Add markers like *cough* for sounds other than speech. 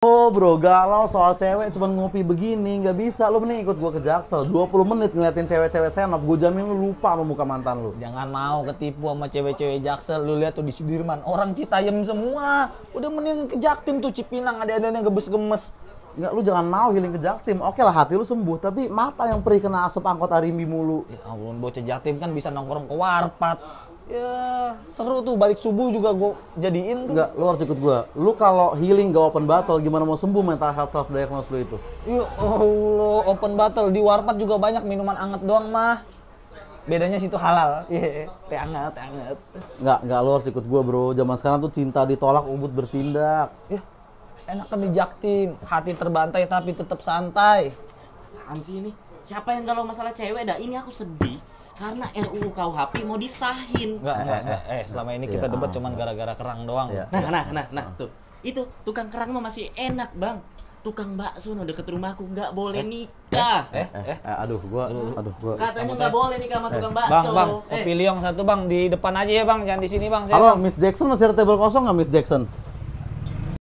Oh bro, galau soal cewek cuma ngopi begini, nggak bisa. Lu mending ikut gua ke Jaksel, 20 menit ngeliatin cewek-cewek senap, gua jamin lu lupa sama muka mantan lu. Jangan mau ketipu sama cewek-cewek Jaksel, lu lihat tuh di Sudirman, orang citayem semua. Udah mending ke Jaktim tuh Cipinang, ada adanya yang gebes-gemes. Enggak, lu jangan mau healing ke Jaktim. Oke lah hati lu sembuh, tapi mata yang perih kena asap angkot Arimbi mulu. Ya ampun, bocah Jaktim kan bisa nongkrong ke warpat ya seru tuh balik subuh juga gue jadiin tuh. Enggak, lu harus ikut gue. Lu kalau healing gak open battle, gimana mau sembuh mental health self diagnosis lu itu? Ya Allah, open battle di warpat juga banyak minuman anget doang mah. Bedanya situ halal. *laughs* Iya, yeah, teh anget, teh anget. Enggak, enggak lu harus ikut gue, Bro. Zaman sekarang tuh cinta ditolak, ubud bertindak. Ya, enak di dijaktim, hati terbantai tapi tetap santai. Apaan sih ini? Siapa yang kalau masalah cewek dah? Ini aku sedih karena RUU KUHP mau disahin. Enggak, enggak, enggak. Eh, selama ini kita iya. debat cuman gara-gara kerang doang. Iya. Nah, nah, nah, nah, iya. tuh. Itu tukang kerang mah masih enak, Bang. Tukang bakso udah deket rumahku nggak boleh eh, nikah. Eh, eh, eh, eh, aduh, gua, aduh, gua. Katanya nggak boleh nikah sama eh, tukang bakso. Bang, bang, kopi liong satu bang di depan aja ya bang, jangan di sini bang. Halo, Miss Jackson masih ada table kosong nggak Miss Jackson?